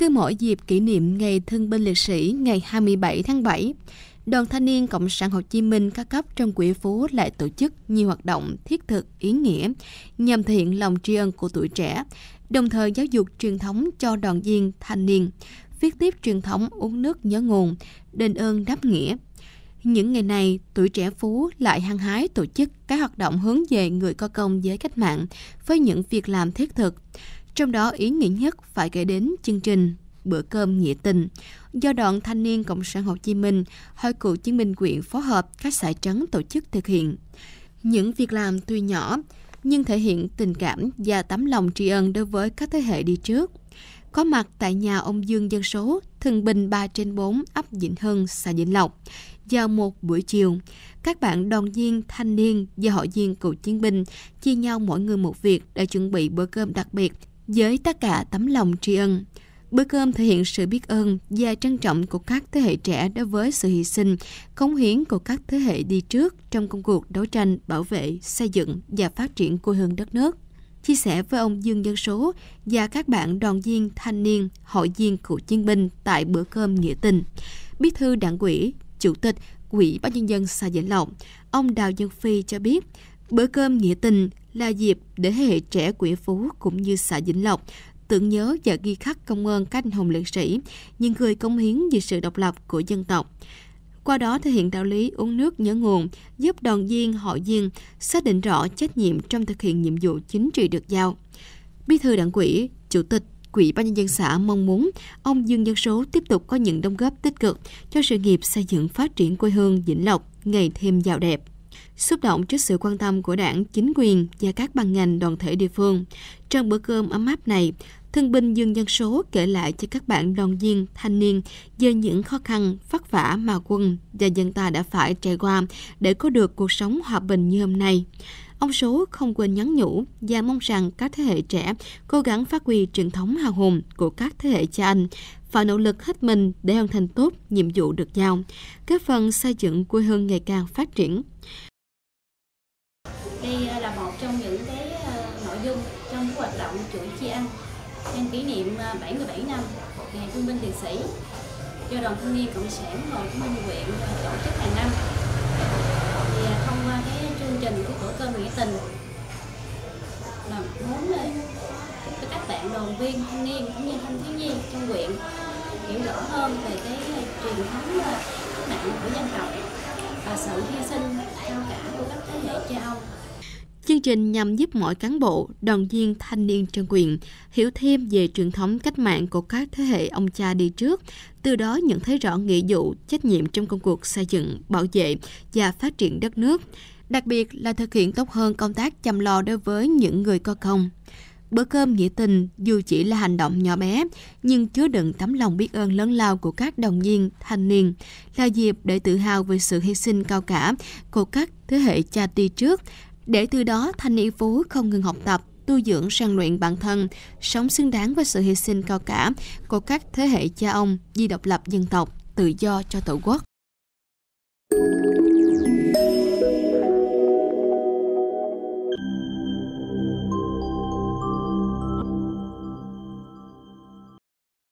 Cứ mỗi dịp kỷ niệm Ngày Thương binh Liệt sĩ ngày 27 tháng 7, Đoàn Thanh niên Cộng sản Hồ Chí Minh các cấp trong quỹ phố lại tổ chức nhiều hoạt động thiết thực ý nghĩa nhằm thể hiện lòng tri ân của tuổi trẻ, đồng thời giáo dục truyền thống cho đoàn viên thanh niên, viết tiếp truyền thống uống nước nhớ nguồn, đền ơn đáp nghĩa. Những ngày này, tuổi trẻ phú lại hăng hái tổ chức các hoạt động hướng về người có công với cách mạng với những việc làm thiết thực. Trong đó ý nghĩa nhất phải kể đến chương trình bữa cơm nghĩa tình do đoàn thanh niên Cộng sản Hồ Chí Minh, Hội cựu chiến binh quyện phối hợp các xã trấn tổ chức thực hiện. Những việc làm tuy nhỏ nhưng thể hiện tình cảm và tấm lòng tri ân đối với các thế hệ đi trước. Có mặt tại nhà ông Dương dân số Thường Bình 3 trên 4 ấp Vĩnh Hưng, xã Vĩnh Lộc, vào một buổi chiều, các bạn đoàn viên, thanh niên và hội viên cựu chiến binh chia nhau mỗi người một việc để chuẩn bị bữa cơm đặc biệt với tất cả tấm lòng tri ân. Bữa cơm thể hiện sự biết ơn và trân trọng của các thế hệ trẻ đối với sự hy sinh, cống hiến của các thế hệ đi trước trong công cuộc đấu tranh, bảo vệ, xây dựng và phát triển quê hương đất nước. Chia sẻ với ông Dương Dân Số và các bạn đoàn viên thanh niên, hội viên cựu chiến binh tại bữa cơm nghĩa tình, Bí thư Đảng ủy, Chủ tịch Quỹ Ban Nhân dân xã Vĩnh Lộc, ông Đào Dân Phi cho biết, Bữa cơm nghĩa tình là dịp để hệ trẻ quỹ Phú cũng như xã Vĩnh Lộc tưởng nhớ và ghi khắc công ơn các anh hùng liệt sĩ, những người công hiến vì sự độc lập của dân tộc. Qua đó thể hiện đạo lý uống nước nhớ nguồn, giúp đoàn viên, hội viên xác định rõ trách nhiệm trong thực hiện nhiệm vụ chính trị được giao. Bí thư đảng quỹ, chủ tịch Quỹ ban nhân dân xã mong muốn ông Dương Nhân Số tiếp tục có những đóng góp tích cực cho sự nghiệp xây dựng phát triển quê hương Vĩnh Lộc ngày thêm giàu đẹp. Xúc động trước sự quan tâm của đảng, chính quyền và các ban ngành đoàn thể địa phương, trong bữa cơm ấm áp này, thương binh Dương Dân Số kể lại cho các bạn đoàn viên, thanh niên về những khó khăn, vất vả mà quân và dân ta đã phải trải qua để có được cuộc sống hòa bình như hôm nay. Ông Số không quên nhắn nhủ và mong rằng các thế hệ trẻ cố gắng phát huy truyền thống hào hùng của các thế hệ cha anh, và nỗ lực hết mình để hoàn thành tốt nhiệm vụ được giao, góp phần xây dựng quê hương ngày càng phát triển. Đây à, là một trong những cái à, nội dung trong hoạt động chuỗi tri ăn nhân kỷ niệm 77 à, năm ngày thương binh liệt sĩ do đoàn thanh niên cộng sản hồ chí minh huyện tổ chức hàng năm thì thông qua cái chương trình của tổ cơ nghĩa tình là muốn các bạn đoàn viên thanh niên cũng như thanh thiếu nhi trong huyện hiểu rõ hơn về cái truyền thống ờ, cách mạng của dân tộc và sự hy sinh cao cả của các thế hệ cha ông Chương trình nhằm giúp mọi cán bộ, đoàn viên, thanh niên trên quyền hiểu thêm về truyền thống cách mạng của các thế hệ ông cha đi trước, từ đó nhận thấy rõ nghĩa vụ, trách nhiệm trong công cuộc xây dựng, bảo vệ và phát triển đất nước, đặc biệt là thực hiện tốt hơn công tác chăm lo đối với những người có công. Bữa cơm nghĩa tình dù chỉ là hành động nhỏ bé, nhưng chứa đựng tấm lòng biết ơn lớn lao của các đồng viên, thanh niên, là dịp để tự hào về sự hy sinh cao cả của các thế hệ cha đi trước, để từ đó thanh niên phú không ngừng học tập, tu dưỡng rèn luyện bản thân, sống xứng đáng với sự hy sinh cao cả của các thế hệ cha ông vì độc lập dân tộc, tự do cho tổ quốc.